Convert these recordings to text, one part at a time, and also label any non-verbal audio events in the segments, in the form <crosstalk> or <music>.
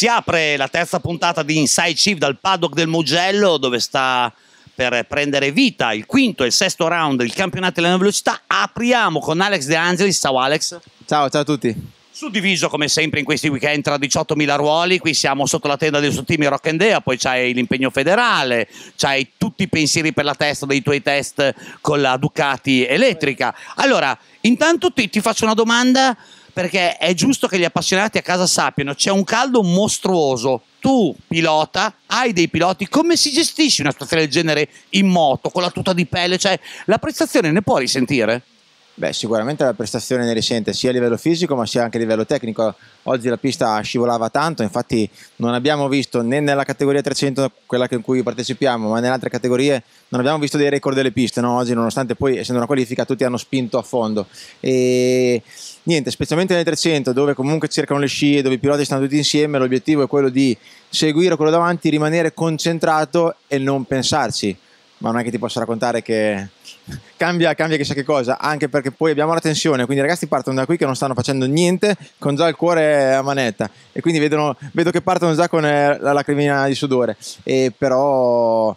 Si apre la terza puntata di Inside Chief dal paddock del Mugello dove sta per prendere vita il quinto e il sesto round del campionato della velocità. Apriamo con Alex De Angelis. Ciao Alex. Ciao, ciao a tutti. Suddiviso come sempre in questi weekend tra 18.000 ruoli, qui siamo sotto la tenda del suo team Rock and Dea, poi c'hai l'impegno federale, c'hai tutti i pensieri per la testa dei tuoi test con la Ducati elettrica. Allora, intanto ti, ti faccio una domanda perché è giusto che gli appassionati a casa sappiano, c'è un caldo mostruoso. Tu, pilota, hai dei piloti, come si gestisce una situazione del genere in moto, con la tuta di pelle? Cioè, la prestazione ne puoi risentire? Beh, sicuramente la prestazione ne risente sia a livello fisico ma sia anche a livello tecnico. Oggi la pista scivolava tanto, infatti non abbiamo visto né nella categoria 300, quella in cui partecipiamo, ma nelle altre categorie non abbiamo visto dei record delle piste. No? Oggi, nonostante poi essendo una qualifica, tutti hanno spinto a fondo. E niente, specialmente nel 300 dove comunque cercano le scie, dove i piloti stanno tutti insieme, l'obiettivo è quello di seguire quello davanti, rimanere concentrato e non pensarci. Ma non è che ti posso raccontare che <laughs> cambia, cambia chissà che cosa, anche perché poi abbiamo la tensione, quindi i ragazzi partono da qui che non stanno facendo niente, con già il cuore a manetta e quindi vedono, vedo che partono già con eh, la lacrimina di sudore. E però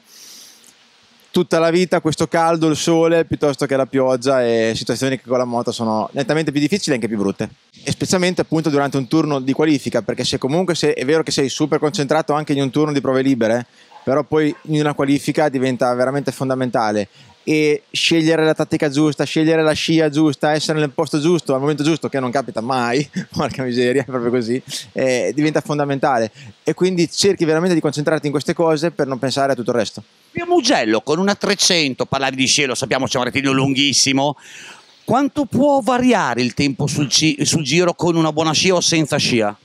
tutta la vita questo caldo, il sole piuttosto che la pioggia e situazioni che con la moto sono nettamente più difficili e anche più brutte. E specialmente appunto durante un turno di qualifica, perché se comunque sei, è vero che sei super concentrato anche in un turno di prove libere, però poi in una qualifica diventa veramente fondamentale e scegliere la tattica giusta, scegliere la scia giusta, essere nel posto giusto al momento giusto, che non capita mai, <laughs> porca miseria, è proprio così, eh, diventa fondamentale. E quindi cerchi veramente di concentrarti in queste cose per non pensare a tutto il resto. Mio Mugello con una 300, parlavi di scia, lo sappiamo c'è un rettilineo lunghissimo. Quanto può variare il tempo sul, ci- sul giro con una buona scia o senza scia?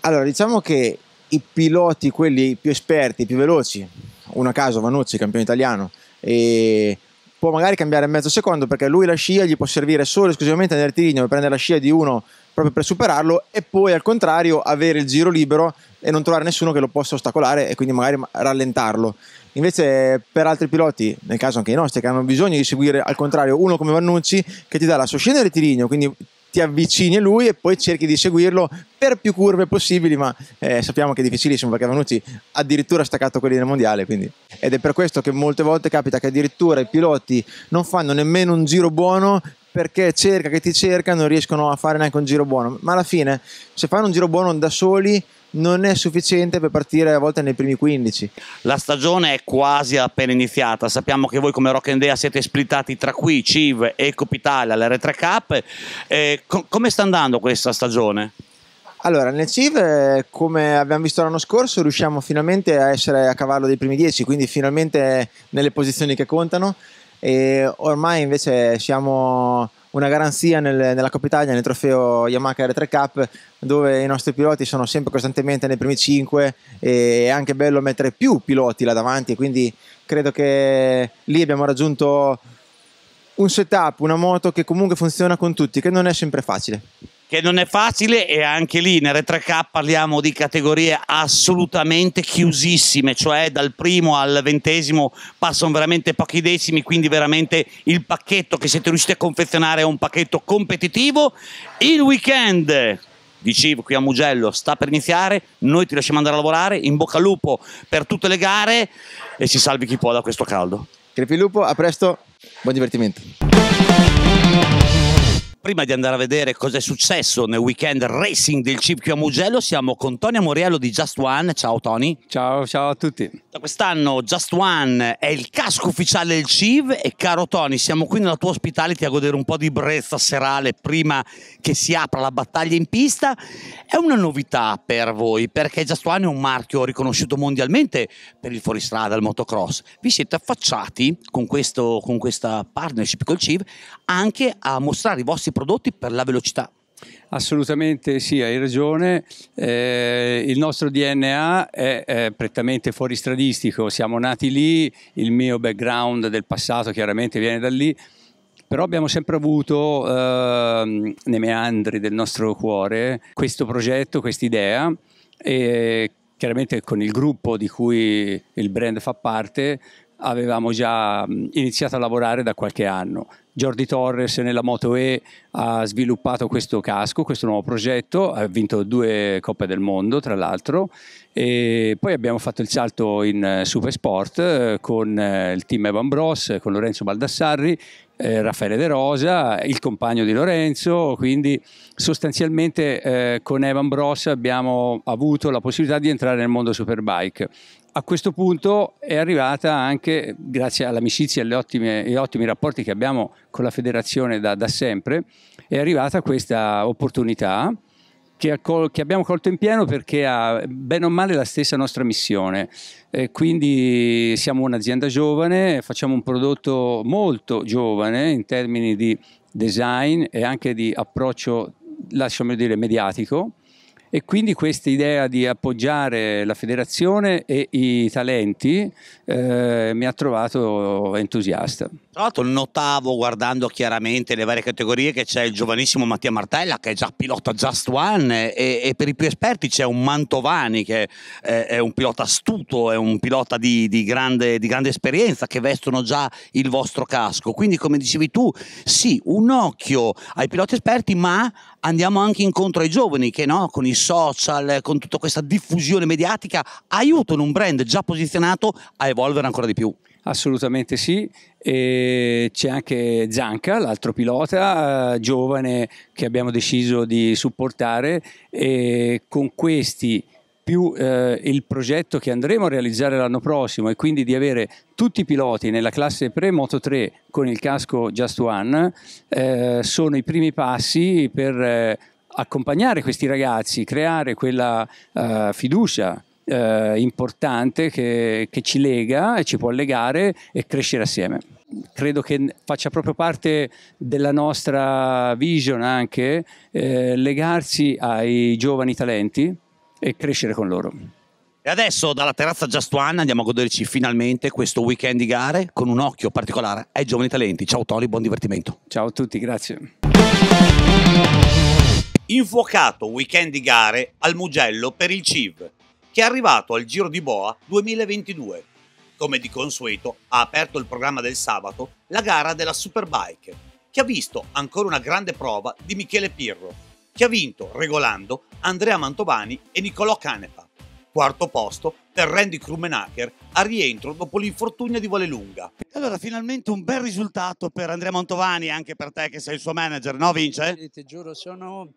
Allora, diciamo che i piloti, quelli più esperti, più veloci, uno a caso Vanucci, campione italiano, e può magari cambiare mezzo secondo perché lui la scia gli può servire solo esclusivamente nel tirino per prendere la scia di uno proprio per superarlo e poi al contrario avere il giro libero e non trovare nessuno che lo possa ostacolare e quindi magari rallentarlo. Invece per altri piloti, nel caso anche i nostri, che hanno bisogno di seguire al contrario uno come Vannucci che ti dà la sua scia del tirino, quindi ti avvicini a lui e poi cerchi di seguirlo per più curve possibili, ma eh, sappiamo che è difficilissimo perché Vannucci addirittura ha staccato quelli del mondiale, quindi ed è per questo che molte volte capita che addirittura i piloti non fanno nemmeno un giro buono perché cerca che ti cerca non riescono a fare neanche un giro buono ma alla fine se fanno un giro buono da soli non è sufficiente per partire a volte nei primi 15. La stagione è quasi appena iniziata, sappiamo che voi come Rock and Day siete splittati tra qui, Civ, e Ecopitalia, l'R3 Cup, eh, com come sta andando questa stagione? Allora, nel CIV, eh, come abbiamo visto l'anno scorso, riusciamo finalmente a essere a cavallo dei primi 10, quindi finalmente nelle posizioni che contano. E ormai invece siamo una garanzia nel, nella Coppa Italia, nel trofeo Yamaha R3 Cup, dove i nostri piloti sono sempre costantemente nei primi 5 e è anche bello mettere più piloti là davanti, quindi credo che lì abbiamo raggiunto un setup, una moto che comunque funziona con tutti, che non è sempre facile che non è facile e anche lì nel r 3K parliamo di categorie assolutamente chiusissime, cioè dal primo al ventesimo passano veramente pochi decimi, quindi veramente il pacchetto che siete riusciti a confezionare è un pacchetto competitivo. Il weekend di Civ qui a Mugello sta per iniziare, noi ti lasciamo andare a lavorare, in bocca al lupo per tutte le gare e si salvi chi può da questo caldo. Crepi lupo, a presto, buon divertimento. Prima di andare a vedere cosa è successo nel weekend racing del CPQ a Mugello, siamo con Tony Amoriello di Just One. Ciao Tony. Ciao, ciao a tutti. Da quest'anno Just One è il casco ufficiale del CIV e caro Tony, siamo qui nella tua ospitalità a godere un po' di brezza serale prima che si apra la battaglia in pista. È una novità per voi perché Just One è un marchio riconosciuto mondialmente per il fuoristrada, il motocross. Vi siete affacciati con, questo, con questa partnership col CIV anche a mostrare i vostri prodotti per la velocità. Assolutamente sì, hai ragione. Eh, il nostro DNA è, è prettamente fuoristradistico, siamo nati lì, il mio background del passato chiaramente viene da lì, però abbiamo sempre avuto eh, nei meandri del nostro cuore questo progetto, questa idea e chiaramente con il gruppo di cui il brand fa parte avevamo già iniziato a lavorare da qualche anno Jordi Torres nella Moto E ha sviluppato questo casco, questo nuovo progetto, ha vinto due Coppe del Mondo tra l'altro e poi abbiamo fatto il salto in eh, Supersport eh, con eh, il team Evan Bros, con Lorenzo Baldassarri, eh, Raffaele De Rosa, il compagno di Lorenzo, quindi sostanzialmente eh, con Evan Bros abbiamo avuto la possibilità di entrare nel mondo Superbike a questo punto è arrivata anche, grazie all'amicizia e agli ottimi rapporti che abbiamo con la federazione da, da sempre, è arrivata questa opportunità che, che, abbiamo colto in pieno perché ha bene o male la stessa nostra missione. Eh, quindi siamo un'azienda giovane, facciamo un prodotto molto giovane in termini di design e anche di approccio, lasciamo dire, mediatico e quindi questa idea di appoggiare la federazione e i talenti eh, mi ha trovato entusiasta. Tra l'altro notavo guardando chiaramente le varie categorie che c'è il giovanissimo Mattia Martella che è già pilota Just One e, e per i più esperti c'è un Mantovani che è, è un pilota astuto, è un pilota di, di, grande, di, grande, esperienza che vestono già il vostro casco. Quindi come dicevi tu, sì, un occhio ai piloti esperti ma andiamo anche incontro ai giovani che no, con i social, con tutta questa diffusione mediatica aiutano un brand già posizionato a evolvere ancora di più. Assolutamente sì, e c'è anche Zanca, l'altro pilota eh, giovane che abbiamo deciso di supportare e con questi più eh, il progetto che andremo a realizzare l'anno prossimo e quindi di avere tutti i piloti nella classe pre-Moto 3 con il casco Just One eh, sono i primi passi per eh, accompagnare questi ragazzi, creare quella eh, fiducia eh, importante che, che ci lega e ci può legare e crescere assieme credo che faccia proprio parte della nostra vision anche eh, legarsi ai giovani talenti e crescere con loro. E adesso dalla terrazza Just One andiamo a goderci finalmente questo weekend di gare con un occhio particolare ai giovani talenti. Ciao Toli, buon divertimento. Ciao a tutti, grazie. Infuocato weekend di gare al Mugello per il CIV che è arrivato al Giro di Boa 2022. Come di consueto, ha aperto il programma del sabato la gara della Superbike, che ha visto ancora una grande prova di Michele Pirro, che ha vinto regolando Andrea Mantovani e Nicolò Canepa. Quarto posto per Randy Krumenacher a rientro dopo l'infortunio di Valelunga. Allora, finalmente un bel risultato per Andrea Mantovani, anche per te che sei il suo manager, no Vince? Ti giuro, sono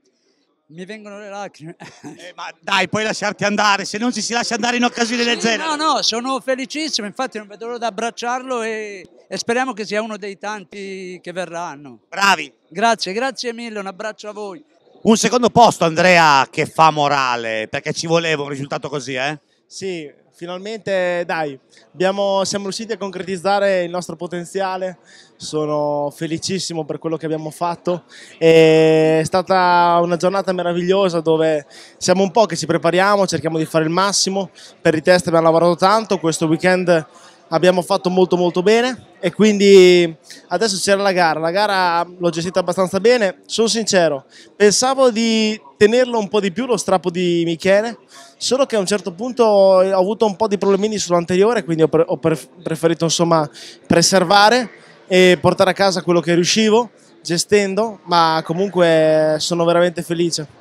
mi vengono le lacrime. <laughs> Eh, ma dai, puoi lasciarti andare, se non ci si lascia andare in occasione sì, del genere. No, no, sono felicissimo, infatti non vedo l'ora di abbracciarlo e, e speriamo che sia uno dei tanti che verranno. Bravi. Grazie, grazie mille, un abbraccio a voi. Un secondo posto, Andrea, che fa morale, perché ci voleva un risultato così, eh? Sì, finalmente dai, abbiamo, siamo riusciti a concretizzare il nostro potenziale, sono felicissimo per quello che abbiamo fatto, è stata una giornata meravigliosa dove siamo un po' che ci prepariamo, cerchiamo di fare il massimo, per i test abbiamo lavorato tanto, questo weekend abbiamo fatto molto molto bene e quindi adesso c'era la gara, la gara l'ho gestita abbastanza bene, sono sincero, pensavo di tenerlo un po' di più lo strappo di Michele, solo che a un certo punto ho avuto un po' di problemini sull'anteriore, quindi ho, pre ho preferito insomma preservare e portare a casa quello che riuscivo gestendo, ma comunque sono veramente felice.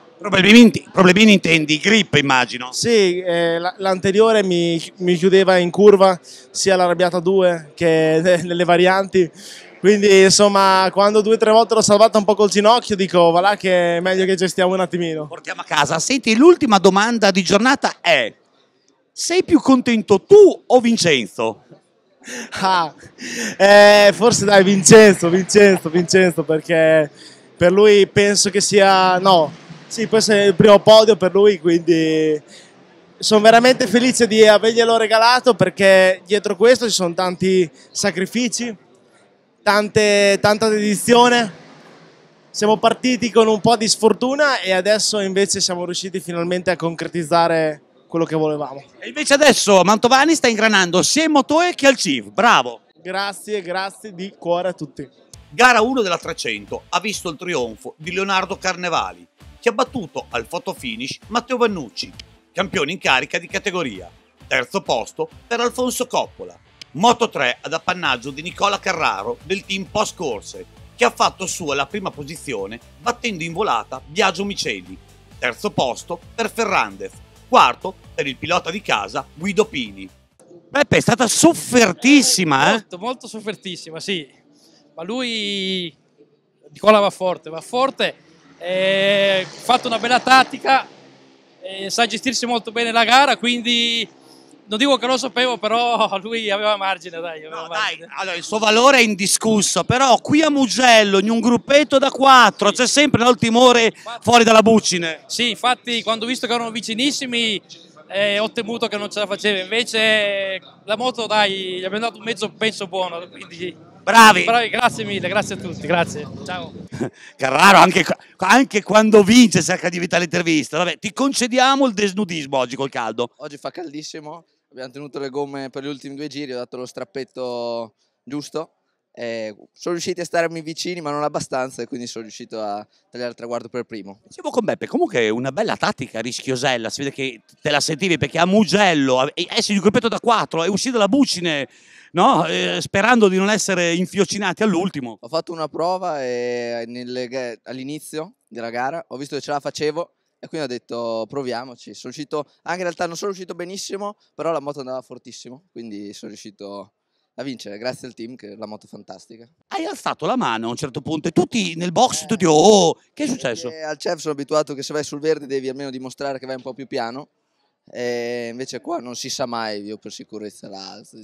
Problemini, intendi, grip immagino. Sì, eh, l'anteriore mi, mi, chiudeva in curva sia l'arrabbiata 2 che nelle <laughs> varianti, quindi insomma quando due o tre volte l'ho salvata un po' col ginocchio dico va là che è meglio che gestiamo un attimino. Portiamo a casa. Senti, l'ultima domanda di giornata è sei più contento tu o Vincenzo? <laughs> Ah, eh, forse dai Vincenzo, Vincenzo, Vincenzo perché per lui penso che sia, no, sì, questo è il primo podio per lui, quindi sono veramente felice di averglielo regalato perché dietro questo ci sono tanti sacrifici, tante, tanta dedizione. Siamo partiti con un po' di sfortuna e adesso invece siamo riusciti finalmente a concretizzare quello che volevamo. E invece adesso Mantovani sta ingranando sia in Motoe che al CIV, bravo! Grazie, grazie di cuore a tutti. Gara 1 della 300 ha visto il trionfo di Leonardo Carnevali, che ha battuto al fotofinish Matteo Vannucci, campione in carica di categoria. Terzo posto per Alfonso Coppola. Moto 3 ad appannaggio di Nicola Carraro del team Post Corse, che ha fatto sua la prima posizione battendo in volata Biagio Miceli. Terzo posto per Ferrandez. Quarto per il pilota di casa Guido Pini. Beppe è stata soffertissima, eh? Molto, molto soffertissima, sì. Ma lui, Nicola va forte, va forte ha fatto una bella tattica, eh, sa gestirsi molto bene la gara, quindi non dico che lo sapevo, però <laughs> lui aveva margine, dai. Aveva no, margine. dai allora, il suo valore è indiscusso, però qui a Mugello, in un gruppetto da quattro, sì. c'è sempre il timore infatti, fuori dalla bucine. Sì, infatti quando ho visto che erano vicinissimi eh, ho temuto che non ce la faceva, invece la moto, dai, gli abbiamo dato un mezzo penso buono, quindi... Bravi. Bravi, grazie mille, grazie a tutti, grazie. Ciao. <laughs> Carraro, anche, anche quando vince cerca di evitare l'intervista. Vabbè, ti concediamo il desnudismo oggi col caldo. Oggi fa caldissimo, abbiamo tenuto le gomme per gli ultimi due giri, ho dato lo strappetto giusto eh, sono riusciti a starmi vicini, ma non abbastanza, e quindi sono riuscito a tagliare il traguardo per primo. Siamo con Beppe, comunque una bella tattica rischiosella, si vede che te la sentivi perché a Mugello eh, esci di colpetto da quattro, è uscito dalla Bucine, no? eh, sperando di non essere infiocinati all'ultimo. Ho fatto una prova e nel, all'inizio della gara ho visto che ce la facevo e quindi ho detto proviamoci. Sono uscito, anche in realtà non sono riuscito benissimo, però la moto andava fortissimo, quindi sono riuscito a vincere, grazie al team che è la moto è fantastica. Hai alzato la mano a un certo punto e tutti nel box, eh, tutti, oh, oh, oh che è eh, successo? Eh, al CEF sono abituato che se vai sul verde devi almeno dimostrare che vai un po' più piano e invece qua non si sa mai, io per sicurezza l'alzo,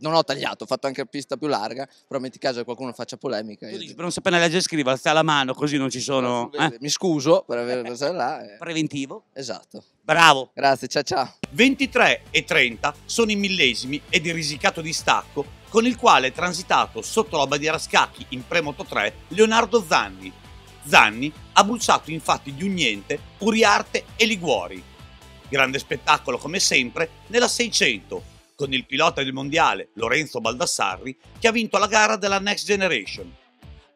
non ho tagliato, ho fatto anche la pista più larga, però metti caso che qualcuno faccia polemica. Tu dici, per non sapere leggere e scrivere, alza la mano così non ci sono... Eh? Mi scuso per aver messo là. Eh. Preventivo. Esatto. Bravo. Grazie, ciao ciao. 23 e 30 sono i millesimi ed il risicato distacco con il quale è transitato sotto la bandiera scacchi in Premoto 3 Leonardo Zanni. Zanni ha bruciato infatti di un niente Uriarte e Liguori Grande spettacolo come sempre nella 600, con il pilota del mondiale Lorenzo Baldassarri che ha vinto la gara della Next Generation.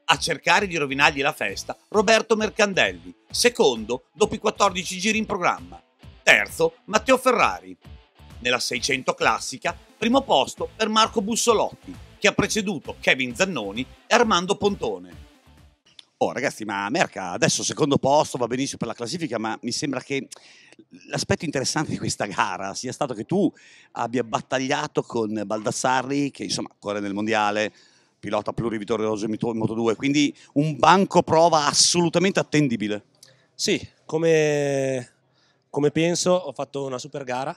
A cercare di rovinargli la festa Roberto Mercandelli, secondo dopo i 14 giri in programma, terzo Matteo Ferrari. Nella 600 classica, primo posto per Marco Bussolotti, che ha preceduto Kevin Zannoni e Armando Pontone. Oh ragazzi, ma Merca adesso secondo posto va benissimo per la classifica, ma mi sembra che l'aspetto interessante di questa gara sia stato che tu abbia battagliato con Baldassarri, che insomma corre nel mondiale, pilota plurivittorioso in Moto2, quindi un banco prova assolutamente attendibile. Sì, come, come penso ho fatto una super gara,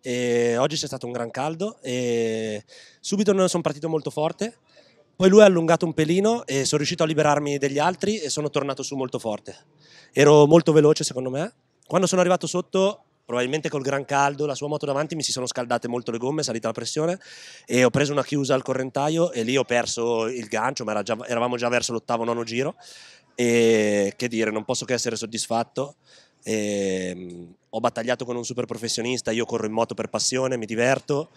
e oggi c'è stato un gran caldo e subito non sono partito molto forte poi lui ha allungato un pelino e sono riuscito a liberarmi degli altri e sono tornato su molto forte. Ero molto veloce secondo me. Quando sono arrivato sotto, probabilmente col gran caldo, la sua moto davanti mi si sono scaldate molto le gomme, è salita la pressione e ho preso una chiusa al correntaio e lì ho perso il gancio, ma era già, eravamo già verso l'ottavo nono giro e che dire, non posso che essere soddisfatto. E, ehm, ho battagliato con un super professionista, io corro in moto per passione, mi diverto,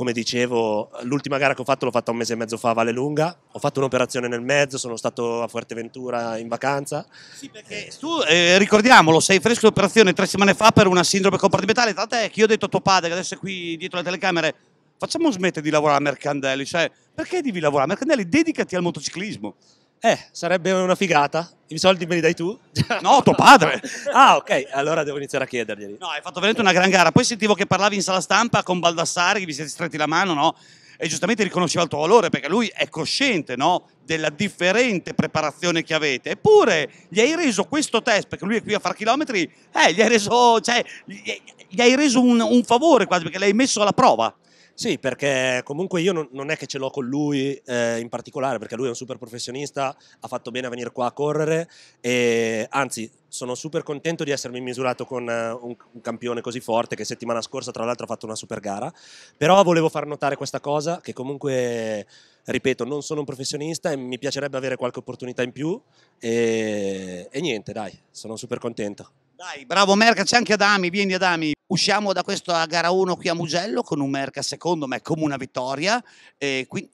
come dicevo, l'ultima gara che ho fatto l'ho fatta un mese e mezzo fa a Valle Lunga, ho fatto un'operazione nel mezzo, sono stato a Fuerteventura in vacanza. Sì, perché tu, eh, ricordiamolo, sei fresco di operazione tre settimane fa per una sindrome compartimentale, tant'è che io ho detto a tuo padre, che adesso è qui dietro le telecamere, facciamo smettere di lavorare a Mercandelli, cioè perché devi lavorare a Mercandelli? Dedicati al motociclismo. Eh, sarebbe una figata. I soldi me li dai tu? <laughs> No, tuo padre. ah, ok, allora devo iniziare a chiederglieli. No, hai fatto veramente una gran gara. Poi sentivo che parlavi in sala stampa con Baldassare, che vi siete stretti la mano, no? E giustamente riconosceva il tuo valore perché lui è cosciente, no? Della differente preparazione che avete. Eppure gli hai reso questo test, perché lui è qui a far chilometri, eh, gli hai reso, cioè, gli hai reso un, un favore quasi, perché l'hai messo alla prova. Sì, perché comunque io non, non è che ce l'ho con lui eh, in particolare, perché lui è un super professionista, ha fatto bene a venire qua a correre e anzi sono super contento di essermi misurato con eh, un, un, campione così forte che settimana scorsa tra l'altro ha fatto una super gara, però volevo far notare questa cosa che comunque, ripeto, non sono un professionista e mi piacerebbe avere qualche opportunità in più e, e niente, dai, sono super contento. Dai, bravo Merca, c'è anche Adami, vieni Adami. Usciamo da questa gara 1 qui a Mugello con un Merca secondo me come una vittoria. E qui...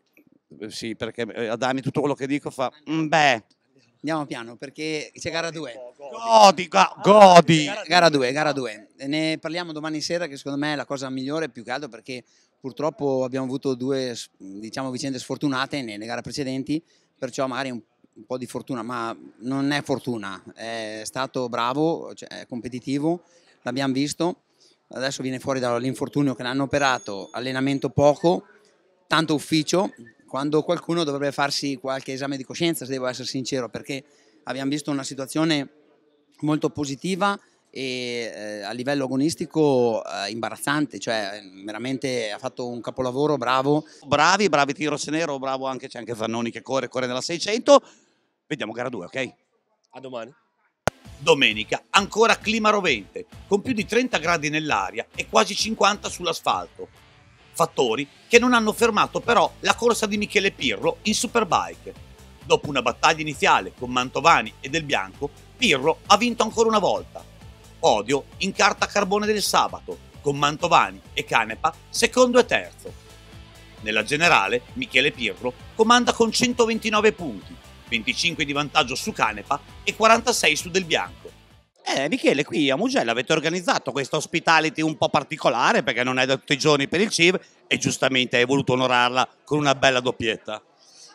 Eh, sì, perché eh, Adami tutto quello che dico fa... Mm, beh, Andiamo piano perché c'è gara 2. Godi, godi. Gara 2, gara 2. Ne parliamo domani sera che secondo me è la cosa migliore più che altro perché purtroppo abbiamo avuto due diciamo, vicende sfortunate nelle gare precedenti, perciò magari un un po' di fortuna, ma non è fortuna, è stato bravo, cioè è competitivo, l'abbiamo visto, adesso viene fuori dall'infortunio che l'hanno operato, allenamento poco, tanto ufficio, quando qualcuno dovrebbe farsi qualche esame di coscienza, se devo essere sincero, perché abbiamo visto una situazione molto positiva e eh, a livello agonistico eh, imbarazzante, cioè mm, veramente ha fatto un capolavoro, bravo. Bravi, bravi Tiro Senero, bravo anche, c'è anche Fannoni che corre, corre nella 600, Vediamo gara 2, ok? A domani. Domenica, ancora clima rovente, con più di 30 gradi nell'aria e quasi 50 sull'asfalto. Fattori che non hanno fermato però la corsa di Michele Pirro in Superbike. Dopo una battaglia iniziale con Mantovani e Del Bianco, Pirro ha vinto ancora una volta. Podio in carta carbone del sabato, con Mantovani e Canepa secondo e terzo. Nella generale, Michele Pirro comanda con 129 punti, 25 di vantaggio su Canepa e 46 su Del Bianco. Eh, Michele, qui a Mugello avete organizzato questa hospitality un po' particolare perché non è da tutti i giorni per il CIV e giustamente hai voluto onorarla con una bella doppietta.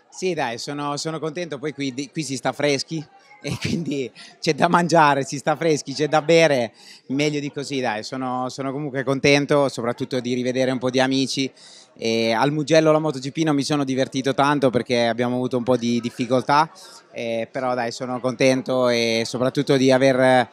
Sì, dai, sono, sono contento. Poi qui, qui si sta freschi, <laughs> e quindi c'è da mangiare, si sta freschi, c'è da bere, meglio di così dai, sono, sono comunque contento soprattutto di rivedere un po' di amici e al Mugello la MotoGP non mi sono divertito tanto perché abbiamo avuto un po' di difficoltà, eh, però dai sono contento e soprattutto di aver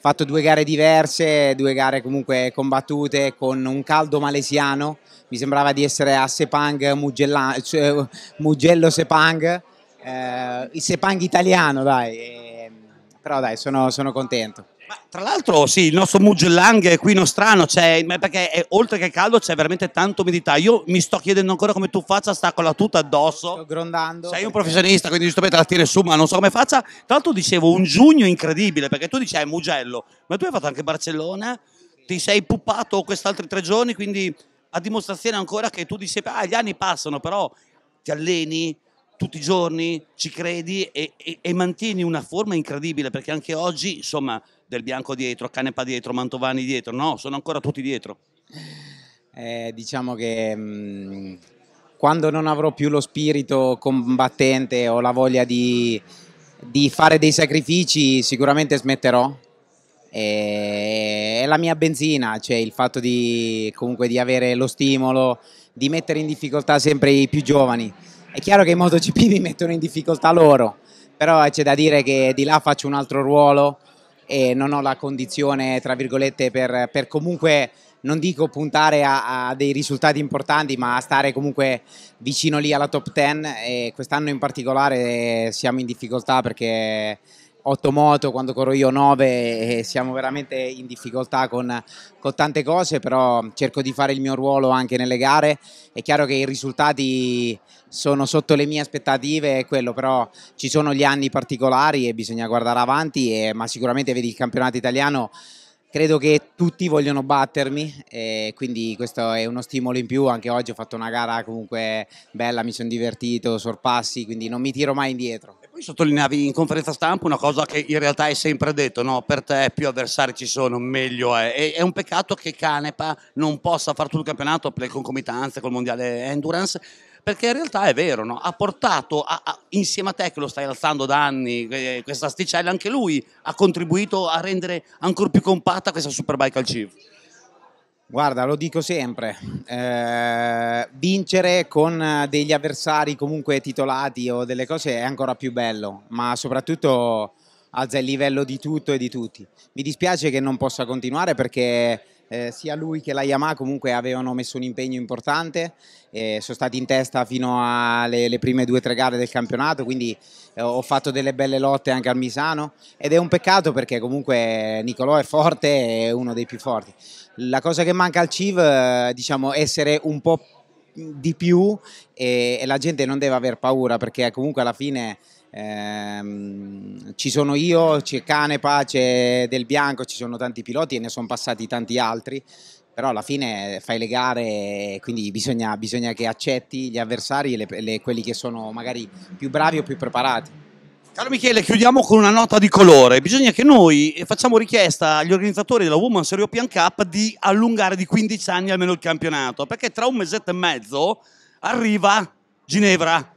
fatto due gare diverse, due gare comunque combattute con un caldo malesiano, mi sembrava di essere a Sepang, cioè, Mugello Sepang eh, il Sepang italiano, dai. Eh, però dai, sono, sono contento. Ma, tra l'altro, sì, il nostro Mugellang è qui nostrano, cioè, perché è, oltre che caldo c'è veramente tanta umidità. Io mi sto chiedendo ancora come tu faccia, sta con la tuta addosso. Sto grondando. Sei un professionista, quindi giustamente la tiri su, ma non so come faccia. Tra l'altro, dicevo un giugno incredibile, perché tu dici, ah, è Mugello, ma tu hai fatto anche Barcellona, ti sei puppato questi altri tre giorni, quindi a dimostrazione ancora che tu dici, ah, gli anni passano, però ti alleni tutti i giorni, ci credi e, e, e, mantieni una forma incredibile perché anche oggi, insomma, del bianco dietro, Canepa dietro, Mantovani dietro, no, sono ancora tutti dietro. Eh, diciamo che mh, mm, quando non avrò più lo spirito combattente o la voglia di, di fare dei sacrifici, sicuramente smetterò. E, è la mia benzina, cioè il fatto di, comunque, di avere lo stimolo, di mettere in difficoltà sempre i più giovani è chiaro che i MotoGP mi mettono in difficoltà loro, però eh, c'è da dire che di là faccio un altro ruolo e non ho la condizione, tra virgolette, per, per comunque non dico puntare a, a, dei risultati importanti, ma a stare comunque vicino lì alla top 10 e quest'anno in particolare eh, siamo in difficoltà perché 8 moto quando corro io 9 e siamo veramente in difficoltà con, con, tante cose, però cerco di fare il mio ruolo anche nelle gare. È chiaro che i risultati sono sotto le mie aspettative e quello, però ci sono gli anni particolari e bisogna guardare avanti, e, ma sicuramente vedi il campionato italiano, credo che tutti vogliono battermi e quindi questo è uno stimolo in più, anche oggi ho fatto una gara comunque bella, mi sono divertito, sorpassi, quindi non mi tiro mai indietro. poi sottolineavi in conferenza stampa una cosa che in realtà hai sempre detto, no? per te più avversari ci sono meglio è, e è un peccato che Canepa non possa fare tutto il campionato per le concomitanze col mondiale endurance perché in realtà è vero, no? ha portato a, a, insieme a te che lo stai alzando da anni eh, questa asticella, anche lui ha contribuito a rendere ancora più compatta questa Superbike al Chief. Guarda, lo dico sempre, eh, vincere con eh, degli avversari comunque titolati o delle cose è ancora più bello, ma soprattutto alza il livello di tutto e di tutti. Mi dispiace che non possa continuare perché eh, sia lui che la Yamaha comunque avevano messo un impegno importante, eh, sono stati in testa fino alle prime due o tre gare del campionato, quindi eh, ho fatto delle belle lotte anche al Misano ed è un peccato perché comunque Nicolò è forte, è uno dei più forti. La cosa che manca al CIV, eh, diciamo, essere un po' di più e, eh, e la gente non deve aver paura perché comunque alla fine... Ehm, ci sono io, c'è Canepa, c'è Del Bianco, ci sono tanti piloti e ne sono passati tanti altri, però alla fine fai le gare, quindi bisogna, bisogna che accetti gli avversari e le, le, quelli che sono magari più bravi o più preparati. Caro Michele, chiudiamo con una nota di colore. Bisogna che noi facciamo richiesta agli organizzatori della Woman Serie European Cup di allungare di 15 anni almeno il campionato, perché tra un mesetto e mezzo arriva Ginevra.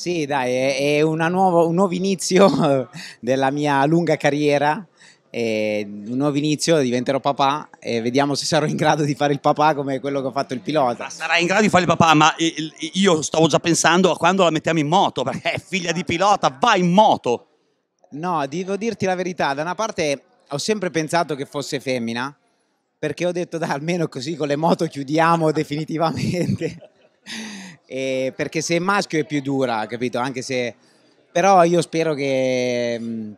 Sì, dai, è, nuova, un nuovo inizio <laughs> della mia lunga carriera. un nuovo inizio, diventerò papà e vediamo se sarò in grado di fare il papà come quello che ho fatto il pilota. Sarai in grado di fare il papà, ma io stavo già pensando a quando la mettiamo in moto, perché figlia di pilota, vai in moto. No, devo dirti la verità, da una parte ho sempre pensato che fosse femmina, perché ho detto, dai, almeno così con le moto chiudiamo definitivamente. <laughs> E perché se è maschio è più dura, capito? Anche se... Però io spero che mm,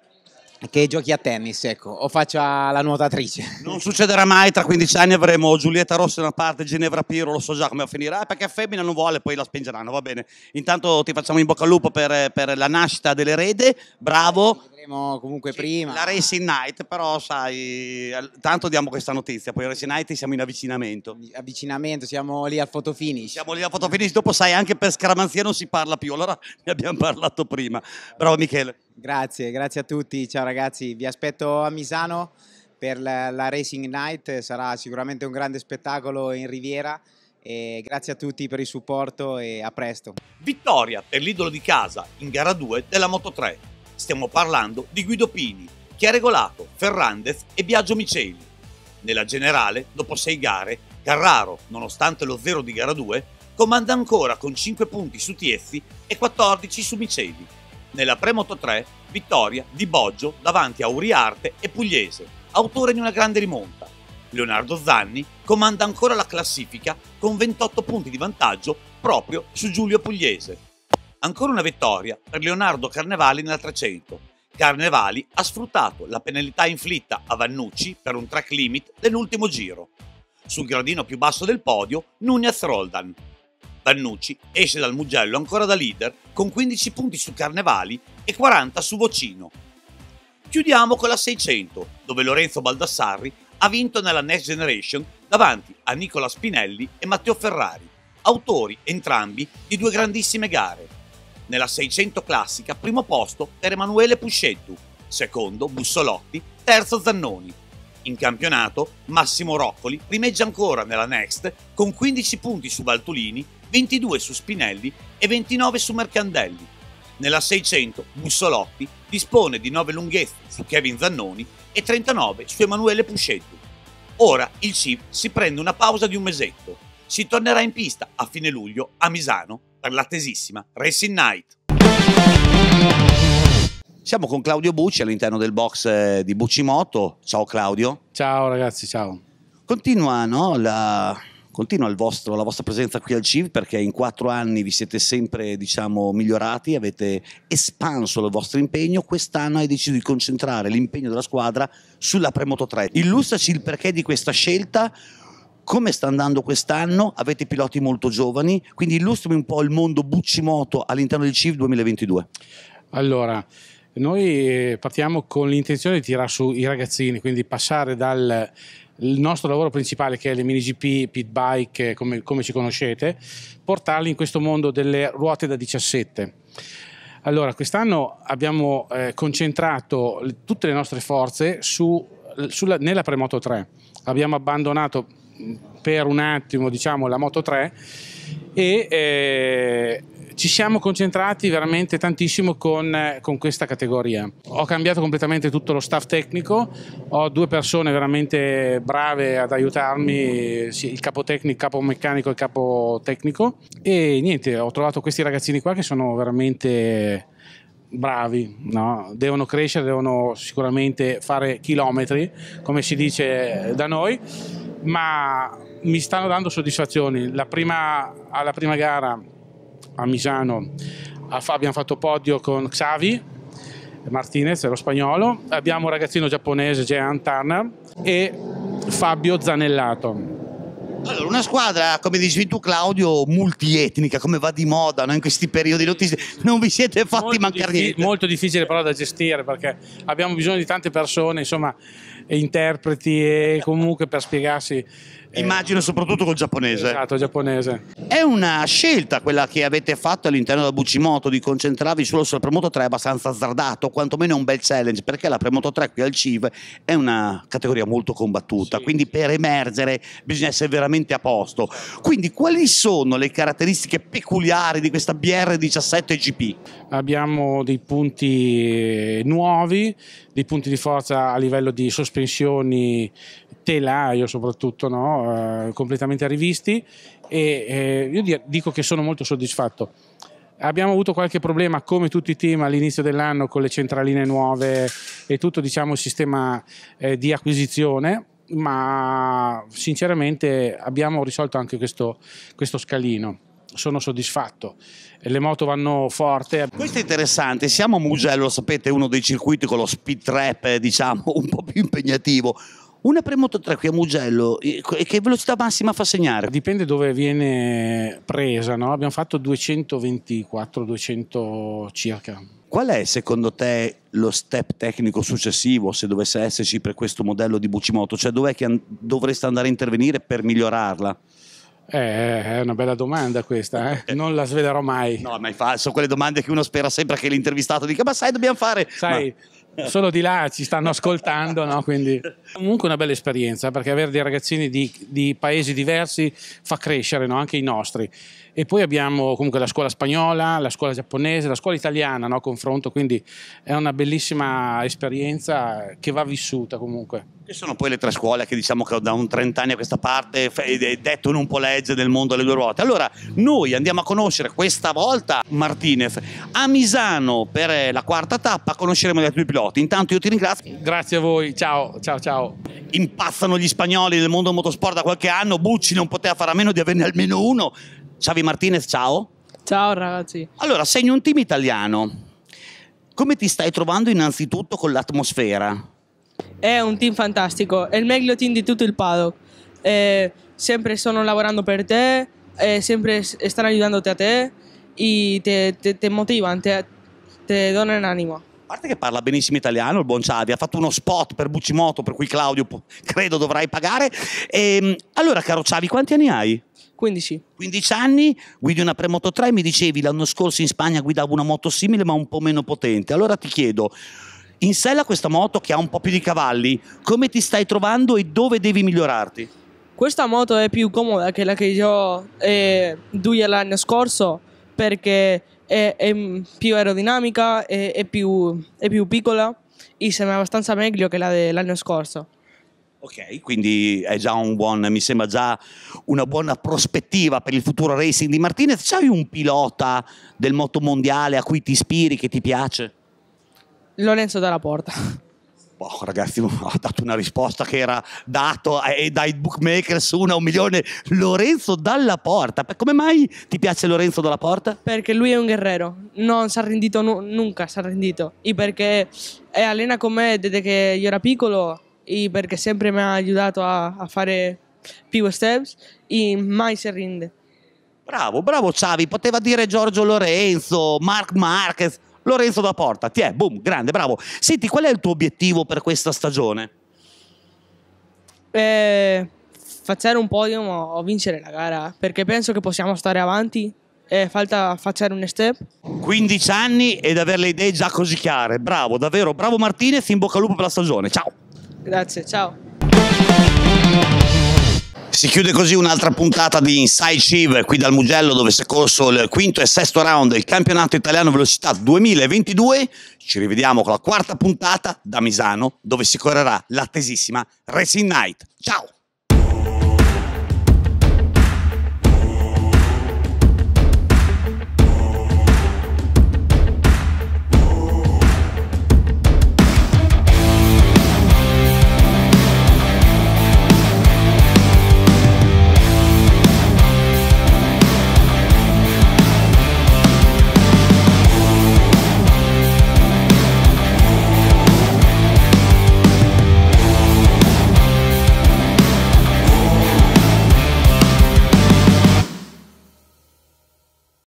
che giochi a tennis, ecco, o faccia la nuotatrice. Non succederà mai, tra 15 anni avremo Giulietta Rossi da una parte, Ginevra Piro, lo so già come finirà, eh, perché femmina non vuole, poi la spingeranno, va bene. Intanto ti facciamo in bocca al lupo per, per la nascita dell'erede, bravo, parleremo comunque sì, prima. La Racing Night, però sai, tanto diamo questa notizia, poi Racing Night siamo in avvicinamento. Avvicinamento, siamo lì al fotofinish. Siamo lì al fotofinish, dopo sai, anche per Scaramanzia non si parla più, allora <laughs> ne abbiamo parlato prima. Bravo Michele. Grazie, grazie a tutti, ciao ragazzi, vi aspetto a Misano per la, la Racing Night, sarà sicuramente un grande spettacolo in Riviera. E grazie a tutti per il supporto e a presto. Vittoria per l'idolo di casa in gara 2 della Moto 3. Stiamo parlando di Guido Pini, che ha regolato Ferrandez e Biagio Miceli. Nella generale, dopo sei gare, Carraro, nonostante lo zero di gara 2, comanda ancora con 5 punti su Tiezzi e 14 su Miceli. Nella Premoto 3, vittoria di Boggio davanti a Uriarte e Pugliese, autore di una grande rimonta. Leonardo Zanni comanda ancora la classifica con 28 punti di vantaggio proprio su Giulio Pugliese. Ancora una vittoria per Leonardo Carnevali nella 300. Carnevali ha sfruttato la penalità inflitta a Vannucci per un track limit dell'ultimo giro. Sul gradino più basso del podio, Nunez Roldan. Vannucci esce dal Mugello ancora da leader con 15 punti su Carnevali e 40 su Vocino. Chiudiamo con la 600, dove Lorenzo Baldassarri ha vinto nella Next Generation davanti a Nicola Spinelli e Matteo Ferrari, autori entrambi di due grandissime gare. Nella 600 classica, primo posto per Emanuele Puscettu, secondo Bussolotti, terzo Zannoni. In campionato, Massimo Roccoli primeggia ancora nella Next con 15 punti su Baltolini, 22 su Spinelli e 29 su Mercandelli. Nella 600 Bussolotti dispone di 9 lunghezze su Kevin Zannoni e 39 su Emanuele Puscettu. Ora il CIP si prende una pausa di un mesetto. Si tornerà in pista a fine luglio a Misano per l'attesissima Racing Night. Siamo con Claudio Bucci all'interno del box eh, di Buccimoto. Ciao Claudio. Ciao ragazzi, ciao. Continua, no, la, continua vostro, la vostra presenza qui al CIV perché in quattro anni vi siete sempre diciamo, migliorati, avete espanso il vostro impegno, quest'anno hai deciso di concentrare l'impegno della squadra sulla Premoto 3. Illustraci il perché di questa scelta, come sta andando quest'anno? Avete piloti molto giovani, quindi illustrami un po' il mondo Buccimoto all'interno del CIV 2022. Allora, noi eh, partiamo con l'intenzione di tirare su i ragazzini, quindi passare dal nostro lavoro principale che è le mini GP, pit bike, eh, come, come ci conoscete, portarli in questo mondo delle ruote da 17. Allora, quest'anno abbiamo eh, concentrato tutte le nostre forze su, sulla, nella Premoto 3. Abbiamo abbandonato per un attimo diciamo, la Moto 3 e eh, ci siamo concentrati veramente tantissimo con, eh, con, questa categoria. Ho cambiato completamente tutto lo staff tecnico, ho due persone veramente brave ad aiutarmi, il capo tecnico, il capo meccanico e il capo tecnico e niente, ho trovato questi ragazzini qua che sono veramente bravi, no? devono crescere, devono sicuramente fare chilometri, come si dice da noi ma mi stanno dando soddisfazioni. Prima, alla prima gara a Misano abbiamo fatto podio con Xavi Martinez, lo spagnolo, abbiamo un ragazzino giapponese, Jean Turner, e Fabio Zanellato. Allora, una squadra, come dicevi tu Claudio, multietnica, come va di moda no? in questi periodi, non vi siete fatti molto mancare niente. Molto difficile però da gestire perché abbiamo bisogno di tante persone, insomma e interpreti e comunque per spiegarsi eh, Immagino soprattutto col giapponese. Esatto, giapponese. È una scelta quella che avete fatto all'interno della Bucimoto di concentrarvi solo sulla Premoto 3 abbastanza azzardato, quantomeno è un bel challenge, perché la Premoto 3 qui al CIV è una categoria molto combattuta, sì. quindi per emergere bisogna essere veramente a posto. Quindi quali sono le caratteristiche peculiari di questa BR17 GP? Abbiamo dei punti nuovi, dei punti di forza a livello di sospensione sospensioni, telaio soprattutto, no? eh, completamente rivisti e eh, io dico che sono molto soddisfatto. Abbiamo avuto qualche problema, come tutti i team, all'inizio dell'anno con le centraline nuove e tutto diciamo, il sistema eh, di acquisizione, ma sinceramente abbiamo risolto anche questo, questo scalino sono soddisfatto. Le moto vanno forte. Questo è interessante, siamo a Mugello, lo sapete, uno dei circuiti con lo speed trap, eh, diciamo, <laughs> un po' più impegnativo. Una premoto 3 qui a Mugello, che velocità massima fa segnare? Dipende dove viene presa, no? abbiamo fatto 224-200 circa. Qual è secondo te lo step tecnico successivo, se dovesse esserci per questo modello di Bucimoto? Cioè dov'è che dovreste andare a intervenire per migliorarla? Eh, è una bella domanda questa, eh? eh. non la svelerò mai. No, ma fa- sono quelle domande che uno spera sempre che l'intervistato dica, ma sai, dobbiamo fare... Sai, ma... solo di là ci stanno ascoltando, no? Quindi comunque una bella esperienza perché avere dei ragazzini di, di paesi diversi fa crescere no? anche i nostri. E poi abbiamo comunque la scuola spagnola, la scuola giapponese, la scuola italiana, no? confronto, quindi è una bellissima esperienza che va vissuta comunque. Che sono poi le tre scuole che diciamo che da un 30 anni a questa parte è eh, detto in un po' legge del mondo alle due ruote. Allora noi andiamo a conoscere questa volta Martinez a Misano per eh, la quarta tappa, conosceremo gli altri piloti. Intanto io ti ringrazio. Grazie a voi, ciao, ciao, ciao. Impazzano gli spagnoli del mondo motorsport da qualche anno, Bucci non poteva fare a meno di averne almeno uno Xavi Martinez, ciao. Ciao ragazzi. Allora, segni un team italiano. Come ti stai trovando innanzitutto con l'atmosfera? È un team fantastico, è il meglio team di tutto il paddock. Eh, sempre stanno lavorando per te, eh, sempre stanno aiutandoti a te e ti motivano, ti danno animo. A parte che parla benissimo italiano il buon Xavi, ha fatto uno spot per Bucimoto per cui Claudio <laughs> credo dovrai pagare. E, ehm, allora caro Xavi, quanti anni hai? 15. 15 anni, guidi una Premoto 3, mi dicevi l'anno scorso in Spagna guidavo una moto simile ma un po' meno potente. Allora ti chiedo, in sella questa moto che ha un po' più di cavalli, come ti stai trovando e dove devi migliorarti? Questa moto è più comoda che la che io eh, due l'anno scorso perché è, è più aerodinamica, è, è, più, è più piccola e sembra abbastanza meglio che la dell'anno scorso. Ok, quindi è già un buon, mi sembra già una buona prospettiva per il futuro racing di Martinez. C'hai un pilota del moto mondiale a cui ti ispiri, che ti piace? Lorenzo dalla porta. Oh, ragazzi, <laughs> ho dato una risposta che era data dai bookmakers una un milione. Lorenzo dalla porta. Come mai ti piace Lorenzo dalla porta? Perché lui è un guerrero, non si è arrendito, nunca, si è arrendito. E perché è eh, allena con me desde che io era piccolo perché sempre mi ha aiutato a, a fare più steps e mai si rinde. Bravo, bravo Xavi, poteva dire Giorgio Lorenzo, Marc Marquez, Lorenzo da Porta, ti è, boom, grande, bravo. Senti, qual è il tuo obiettivo per questa stagione? Eh, fare un podium o vincere la gara, perché penso che possiamo stare avanti eh, falta facciare un step. 15 anni ed avere le idee già così chiare, bravo, davvero, bravo Martinez, in bocca al lupo per la stagione, ciao! Grazie, ciao. Si chiude così un'altra puntata di Inside Civ qui dal Mugello dove si è corso il quinto e sesto round del campionato italiano velocità 2022. Ci rivediamo con la quarta puntata da Misano dove si correrà l'attesissima Racing Night. Ciao!